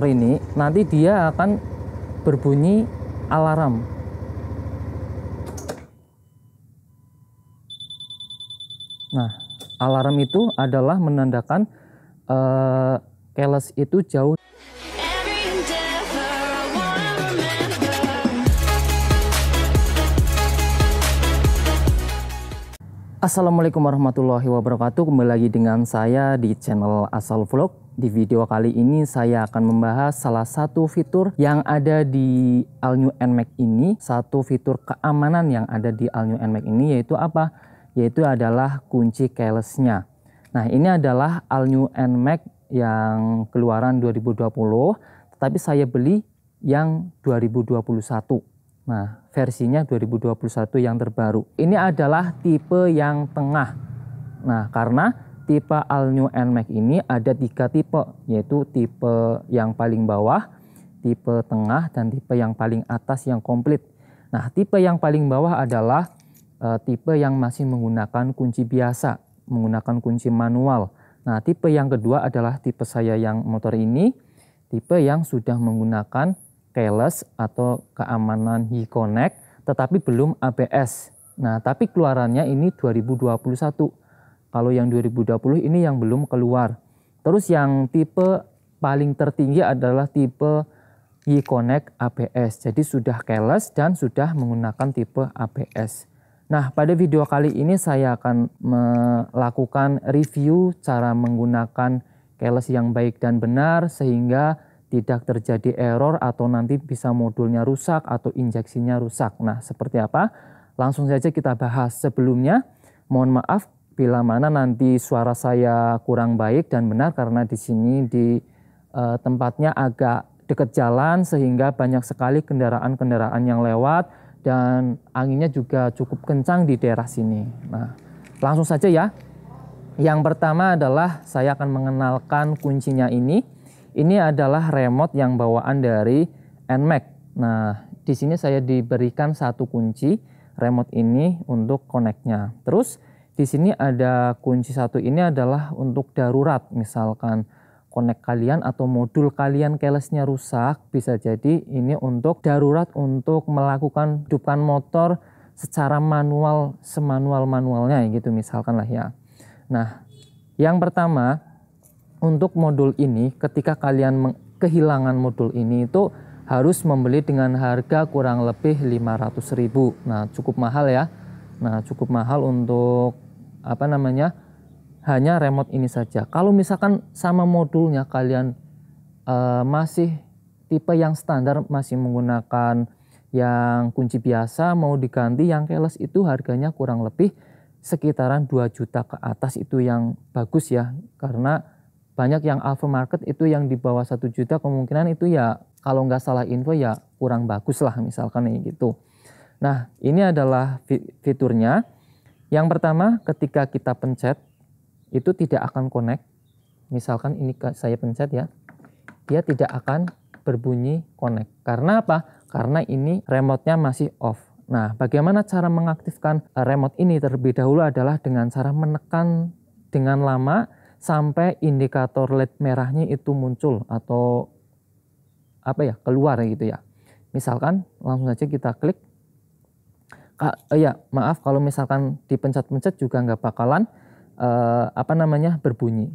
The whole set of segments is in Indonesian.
resistor ini nanti dia akan berbunyi alarm. Nah, alarm itu adalah menandakan uh, keles itu jauh Assalamualaikum warahmatullahi wabarakatuh. Kembali lagi dengan saya di channel Asal Vlog. Di video kali ini saya akan membahas salah satu fitur yang ada di All New NMAX ini, satu fitur keamanan yang ada di All New NMAX ini yaitu apa? Yaitu adalah kunci keylessnya. Nah, ini adalah All New NMAX yang keluaran 2020, tetapi saya beli yang 2021. Nah, versinya 2021 yang terbaru. Ini adalah tipe yang tengah. Nah, karena tipe All New NMAX ini ada tiga tipe, yaitu tipe yang paling bawah, tipe tengah, dan tipe yang paling atas yang komplit. Nah, tipe yang paling bawah adalah e, tipe yang masih menggunakan kunci biasa, menggunakan kunci manual. Nah, tipe yang kedua adalah tipe saya yang motor ini, tipe yang sudah menggunakan keyless atau keamanan Hi-Connect tetapi belum ABS. Nah, tapi keluarannya ini 2021. Kalau yang 2020 ini yang belum keluar. Terus yang tipe paling tertinggi adalah tipe E-Connect ABS. Jadi sudah keyless dan sudah menggunakan tipe ABS. Nah, pada video kali ini saya akan melakukan review cara menggunakan keyless yang baik dan benar sehingga tidak terjadi error atau nanti bisa modulnya rusak atau injeksinya rusak. Nah, seperti apa? Langsung saja kita bahas. Sebelumnya, mohon maaf bila mana nanti suara saya kurang baik dan benar karena di sini di eh, tempatnya agak dekat jalan sehingga banyak sekali kendaraan-kendaraan yang lewat dan anginnya juga cukup kencang di daerah sini. Nah, langsung saja ya. Yang pertama adalah saya akan mengenalkan kuncinya ini ini adalah remote yang bawaan dari NMAX. Nah, di sini saya diberikan satu kunci remote ini untuk connect Terus di sini ada kunci satu ini adalah untuk darurat, misalkan connect kalian atau modul kalian kelesnya rusak, bisa jadi ini untuk darurat untuk melakukan hidupan motor secara manual, semanual-manualnya gitu misalkan lah ya. Nah, yang pertama untuk modul ini ketika kalian kehilangan modul ini itu harus membeli dengan harga kurang lebih ribu. Nah, cukup mahal ya. Nah, cukup mahal untuk apa namanya? hanya remote ini saja. Kalau misalkan sama modulnya kalian uh, masih tipe yang standar masih menggunakan yang kunci biasa mau diganti yang keles itu harganya kurang lebih sekitaran 2 juta ke atas itu yang bagus ya karena banyak yang Alpha Market itu yang di bawah satu juta kemungkinan itu ya kalau nggak salah info ya kurang bagus lah misalkan kayak gitu. Nah ini adalah fiturnya. Yang pertama ketika kita pencet itu tidak akan connect. Misalkan ini saya pencet ya, dia tidak akan berbunyi connect. Karena apa? Karena ini remote-nya masih off. Nah, bagaimana cara mengaktifkan eh, remote ini terlebih dahulu adalah dengan cara menekan dengan lama sampai indikator led merahnya itu muncul atau apa ya keluar gitu ya. Misalkan langsung saja kita klik. Kak, eh, ya maaf kalau misalkan dipencet-pencet juga nggak bakalan eh, apa namanya berbunyi.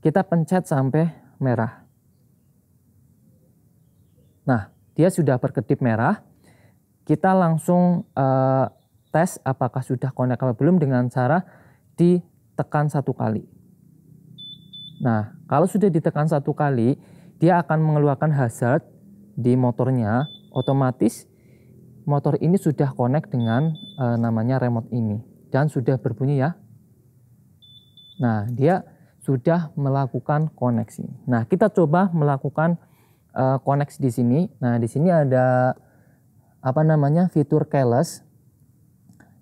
Kita pencet sampai merah. Nah dia sudah berkedip merah. Kita langsung eh, tes apakah sudah connect atau belum dengan cara ditekan satu kali. Nah, kalau sudah ditekan satu kali, dia akan mengeluarkan hazard di motornya, otomatis motor ini sudah connect dengan e, namanya remote ini dan sudah berbunyi ya. Nah, dia sudah melakukan koneksi. Nah, kita coba melakukan e, koneksi di sini. Nah, di sini ada apa namanya fitur keyless.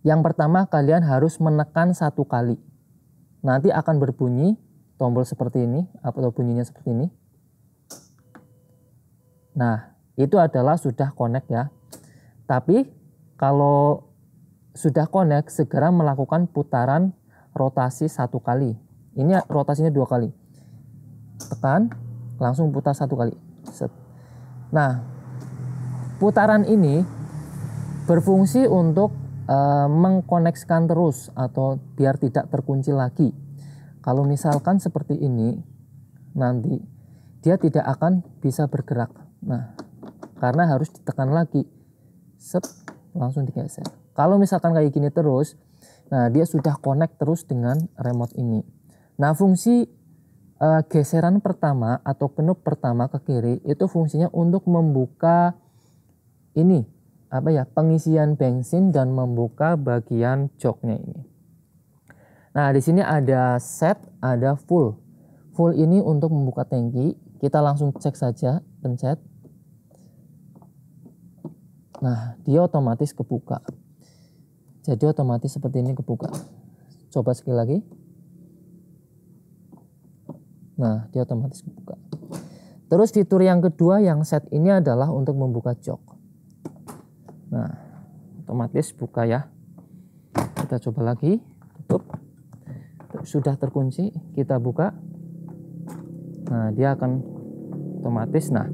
Yang pertama kalian harus menekan satu kali. Nanti akan berbunyi tombol seperti ini atau bunyinya seperti ini. Nah, itu adalah sudah connect ya. Tapi kalau sudah connect, segera melakukan putaran rotasi satu kali. Ini rotasinya dua kali. Tekan, langsung putar satu kali. Set. Nah, putaran ini berfungsi untuk e, mengkoneksikan terus atau biar tidak terkunci lagi kalau misalkan seperti ini, nanti dia tidak akan bisa bergerak. Nah, karena harus ditekan lagi. Sep, langsung digeser. Kalau misalkan kayak gini terus, nah dia sudah connect terus dengan remote ini. Nah, fungsi uh, geseran pertama atau penup pertama ke kiri itu fungsinya untuk membuka ini apa ya pengisian bensin dan membuka bagian joknya ini. Nah, di sini ada set, ada full. Full ini untuk membuka tangki, kita langsung cek saja, pencet. Nah, dia otomatis kebuka. Jadi otomatis seperti ini kebuka. Coba sekali lagi. Nah, dia otomatis kebuka. Terus fitur yang kedua yang set ini adalah untuk membuka jok. Nah, otomatis buka ya. Kita coba lagi, tutup sudah terkunci kita buka nah dia akan otomatis nah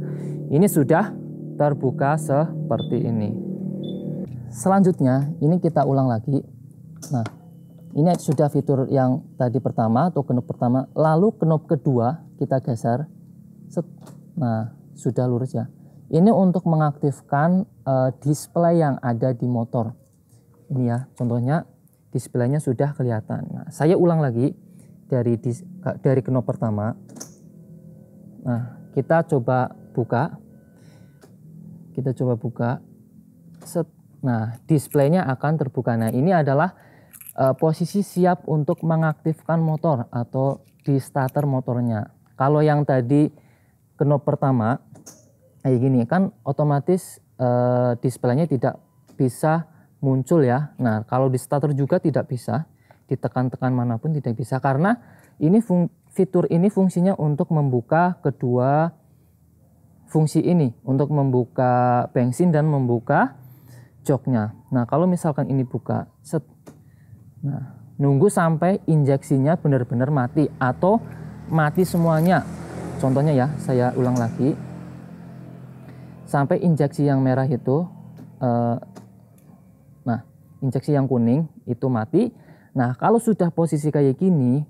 ini sudah terbuka seperti ini selanjutnya ini kita ulang lagi nah ini sudah fitur yang tadi pertama atau knob pertama lalu knob kedua kita geser Set. nah sudah lurus ya ini untuk mengaktifkan uh, display yang ada di motor ini ya contohnya displaynya sudah kelihatan. Nah, saya ulang lagi dari dari knob pertama. Nah, kita coba buka. Kita coba buka. Set. Nah, displaynya akan terbuka. Nah, ini adalah uh, posisi siap untuk mengaktifkan motor atau di starter motornya. Kalau yang tadi knob pertama kayak gini kan otomatis uh, displaynya tidak bisa muncul ya. Nah, kalau di starter juga tidak bisa, ditekan-tekan manapun tidak bisa karena ini fung, fitur ini fungsinya untuk membuka kedua fungsi ini, untuk membuka bensin dan membuka joknya. Nah, kalau misalkan ini buka, set. Nah, nunggu sampai injeksinya benar-benar mati atau mati semuanya. Contohnya ya, saya ulang lagi. Sampai injeksi yang merah itu eh, injeksi yang kuning itu mati. Nah, kalau sudah posisi kayak gini,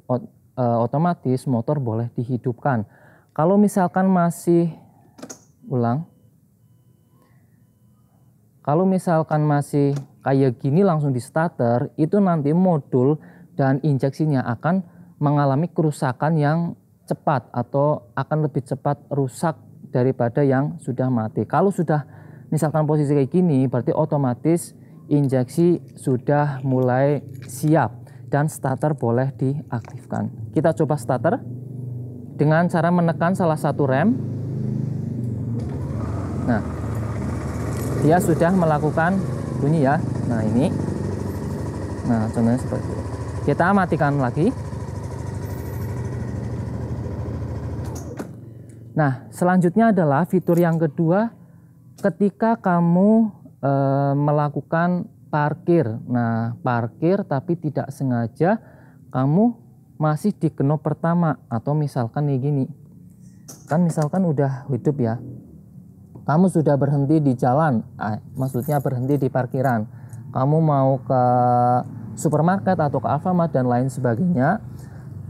eh, otomatis motor boleh dihidupkan. Kalau misalkan masih ulang, kalau misalkan masih kayak gini langsung di starter, itu nanti modul dan injeksinya akan mengalami kerusakan yang cepat atau akan lebih cepat rusak daripada yang sudah mati. Kalau sudah misalkan posisi kayak gini, berarti otomatis injeksi sudah mulai siap dan starter boleh diaktifkan. Kita coba starter dengan cara menekan salah satu rem. Nah, dia sudah melakukan bunyi ya. Nah, ini. Nah, contohnya seperti itu. Kita matikan lagi. Nah, selanjutnya adalah fitur yang kedua ketika kamu e, melakukan parkir. Nah, parkir tapi tidak sengaja kamu masih di kenop pertama atau misalkan nih gini. Kan misalkan udah hidup ya. Kamu sudah berhenti di jalan, eh, maksudnya berhenti di parkiran. Kamu mau ke supermarket atau ke Alfamart dan lain sebagainya,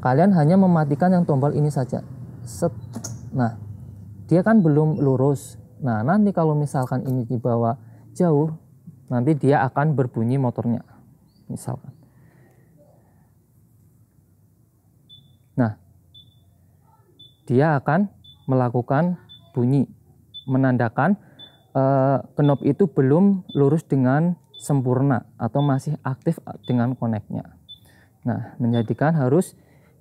kalian hanya mematikan yang tombol ini saja. Set. Nah, dia kan belum lurus. Nah, nanti kalau misalkan ini dibawa jauh, nanti dia akan berbunyi motornya. Misalkan. Nah, dia akan melakukan bunyi, menandakan eh, knob itu belum lurus dengan sempurna atau masih aktif dengan koneknya. Nah, menjadikan harus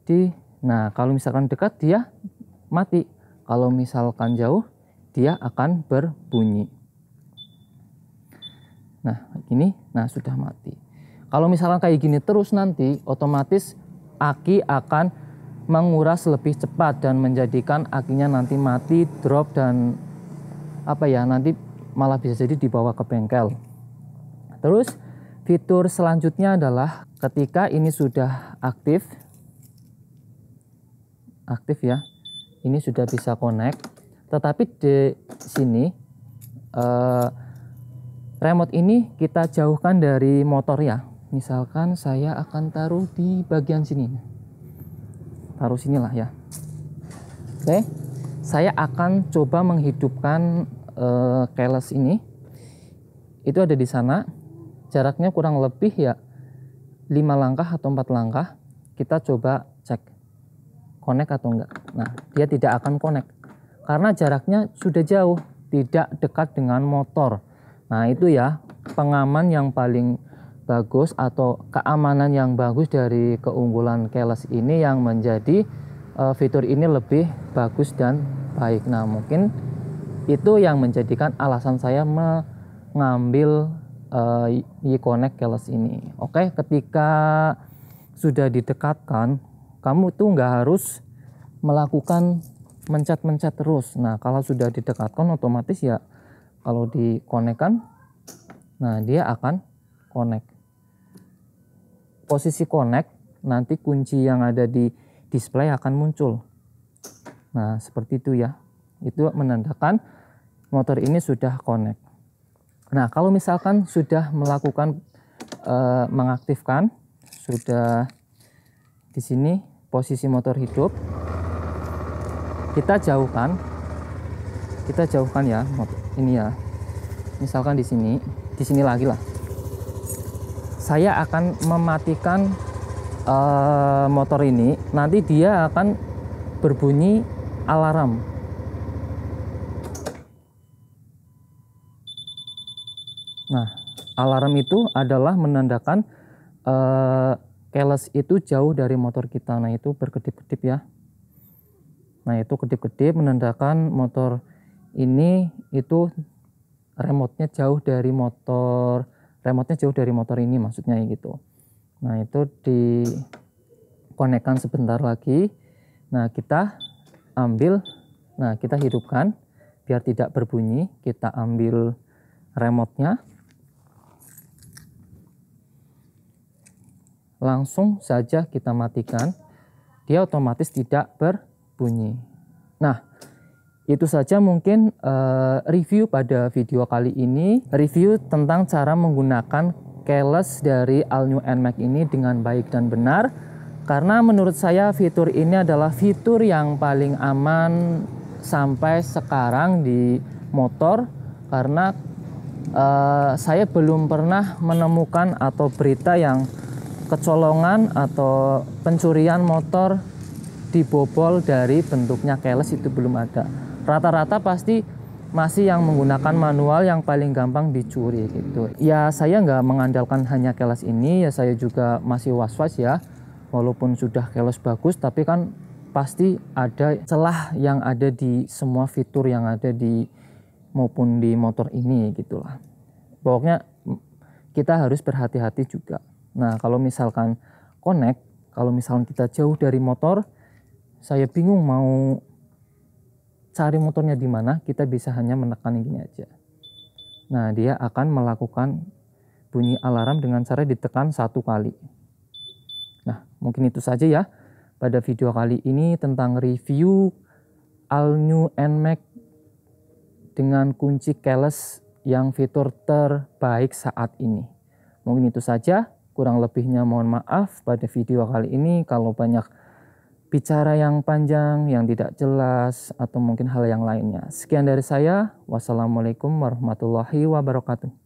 di nah kalau misalkan dekat dia mati, kalau misalkan jauh dia akan berbunyi. Nah, gini, nah sudah mati. Kalau misalkan kayak gini terus nanti, otomatis aki akan menguras lebih cepat dan menjadikan akinya nanti mati, drop dan apa ya, nanti malah bisa jadi dibawa ke bengkel. Terus fitur selanjutnya adalah ketika ini sudah aktif, aktif ya, ini sudah bisa connect. Tetapi di sini eh, Remote ini kita jauhkan dari motor ya. Misalkan saya akan taruh di bagian sini. Taruh sinilah ya. Oke. Saya akan coba menghidupkan uh, keles ini. Itu ada di sana. Jaraknya kurang lebih ya 5 langkah atau 4 langkah. Kita coba cek connect atau enggak. Nah, dia tidak akan connect karena jaraknya sudah jauh, tidak dekat dengan motor Nah itu ya pengaman yang paling bagus atau keamanan yang bagus dari keunggulan keles ini yang menjadi uh, fitur ini lebih bagus dan baik. Nah mungkin itu yang menjadikan alasan saya mengambil uh, eh, e-connect keles ini. Oke, ketika sudah didekatkan, kamu tuh nggak harus melakukan mencet-mencet terus. Nah kalau sudah didekatkan otomatis ya kalau dikonekkan nah dia akan connect posisi connect nanti kunci yang ada di display akan muncul nah seperti itu ya itu menandakan motor ini sudah connect nah kalau misalkan sudah melakukan e, mengaktifkan sudah di sini posisi motor hidup kita jauhkan kita jauhkan ya ini ya misalkan di sini di sini lagi lah saya akan mematikan uh, motor ini nanti dia akan berbunyi alarm nah alarm itu adalah menandakan uh, keles itu jauh dari motor kita nah itu berkedip-kedip ya nah itu kedip-kedip menandakan motor ini itu remote-nya jauh dari motor remote-nya jauh dari motor ini maksudnya gitu nah itu dikonekkan sebentar lagi nah kita ambil nah kita hidupkan biar tidak berbunyi kita ambil remote-nya langsung saja kita matikan, dia otomatis tidak berbunyi. Nah, itu saja mungkin uh, review pada video kali ini. Review tentang cara menggunakan keyless dari All New NMAX ini dengan baik dan benar. Karena menurut saya fitur ini adalah fitur yang paling aman sampai sekarang di motor karena uh, saya belum pernah menemukan atau berita yang kecolongan atau pencurian motor dibobol dari bentuknya keles itu belum ada rata-rata pasti masih yang menggunakan manual yang paling gampang dicuri gitu. Ya saya nggak mengandalkan hanya kelas ini, ya saya juga masih was-was ya. Walaupun sudah kelas bagus, tapi kan pasti ada celah yang ada di semua fitur yang ada di maupun di motor ini gitulah. Pokoknya kita harus berhati-hati juga. Nah kalau misalkan connect, kalau misalkan kita jauh dari motor, saya bingung mau cari motornya di mana, kita bisa hanya menekan ini aja. Nah, dia akan melakukan bunyi alarm dengan cara ditekan satu kali. Nah, mungkin itu saja ya pada video kali ini tentang review all new NMAX dengan kunci keyless yang fitur terbaik saat ini. Mungkin itu saja, kurang lebihnya mohon maaf pada video kali ini kalau banyak bicara yang panjang, yang tidak jelas, atau mungkin hal yang lainnya. Sekian dari saya. Wassalamualaikum warahmatullahi wabarakatuh.